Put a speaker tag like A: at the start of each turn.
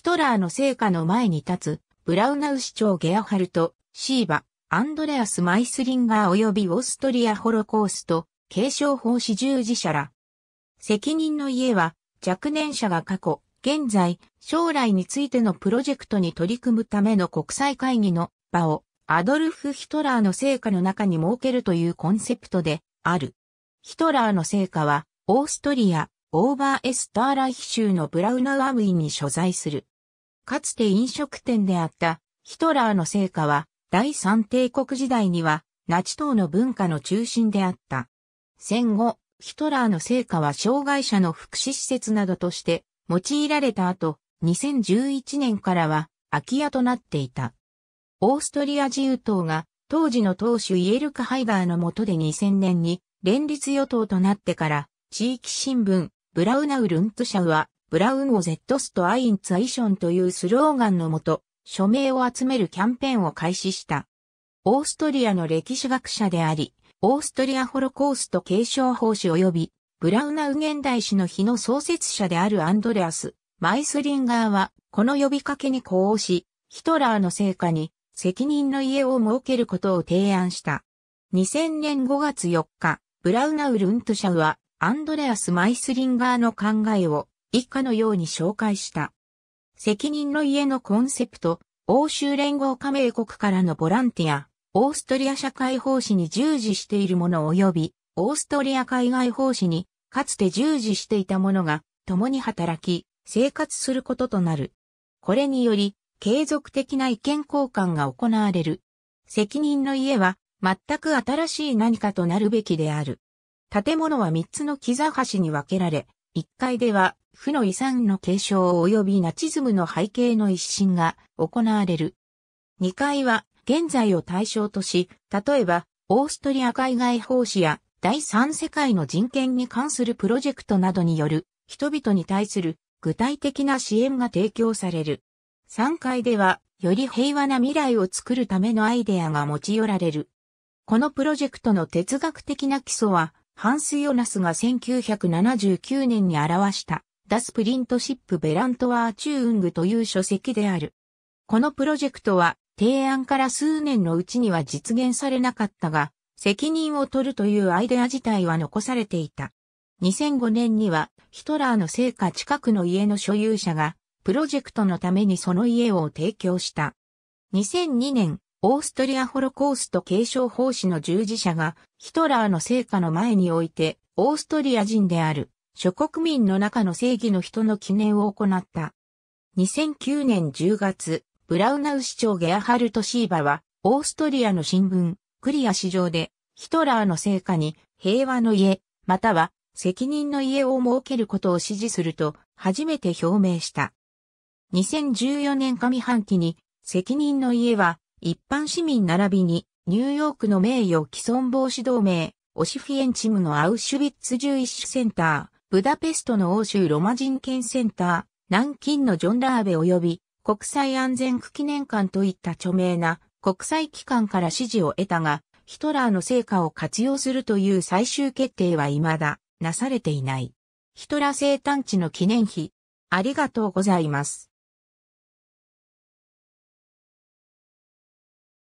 A: ヒトラーの成果の前に立つ、ブラウナウ市長ゲアハルト、シーバ、アンドレアス・マイスリンガー及びオーストリアホロコースト、継承法師従事者ら。責任の家は、若年者が過去、現在、将来についてのプロジェクトに取り組むための国際会議の場を、アドルフ・ヒトラーの成果の中に設けるというコンセプトである。ヒトラーの成果は、オーストリア、オーバーエスターライヒ州のブラウナウアムイに所在するかつて飲食店であったヒトラーの成果は第三帝国時代にはナチ党の文化の中心であった。戦後、ヒトラーの成果は障害者の福祉施設などとして用いられた後、2011年からは空き家となっていた。オーストリア自由党が当時の党首イエルカ・ハイガーの下で2000年に連立与党となってから地域新聞ブラウナウ・ルント社はブラウンをトストアインツアイションというスローガンのもと、署名を集めるキャンペーンを開始した。オーストリアの歴史学者であり、オーストリアホロコースト継承法師及び、ブラウナウ現代史の日の創設者であるアンドレアス・マイスリンガーは、この呼びかけに呼応し、ヒトラーの成果に責任の家を設けることを提案した。2000年5月4日、ブラウナウ・ルントシャウは、アンドレアス・マイスリンガーの考えを以下のように紹介した。責任の家のコンセプト、欧州連合加盟国からのボランティア、オーストリア社会奉仕に従事しているもの及び、オーストリア海外奉仕に、かつて従事していたものが、共に働き、生活することとなる。これにより、継続的な意見交換が行われる。責任の家は、全く新しい何かとなるべきである。建物は3つの木座橋に分けられ、1階では負の遺産の継承及びナチズムの背景の一新が行われる。2階は現在を対象とし、例えば、オーストリア海外奉仕や第三世界の人権に関するプロジェクトなどによる人々に対する具体的な支援が提供される。3階では、より平和な未来を作るためのアイデアが持ち寄られる。このプロジェクトの哲学的な基礎は、ハンス・ヨナスが1979年に表したダスプリントシップベラントワーチューングという書籍である。このプロジェクトは提案から数年のうちには実現されなかったが、責任を取るというアイデア自体は残されていた。2005年にはヒトラーの生家近くの家の所有者がプロジェクトのためにその家を提供した。2002年、オーストリアホロコースト継承奉仕の従事者がヒトラーの成果の前においてオーストリア人である諸国民の中の正義の人の記念を行った。2009年10月、ブラウナウ市長ゲアハルト・シーバは、オーストリアの新聞、クリア市場で、ヒトラーの成果に、平和の家、または、責任の家を設けることを支持すると、初めて表明した。2014年上半期に、責任の家は、一般市民並びに、ニューヨークの名誉毀損防止同盟、オシフィエンチムのアウシュビッツ11師センター、ブダペストの欧州ロマ人権センター、南京のジョン・ラーベ及び国際安全区記念館といった著名な国際機関から支持を得たが、ヒトラーの成果を活用するという最終決定は未だなされていない。ヒトラー生誕地の記念碑。ありがとうございます。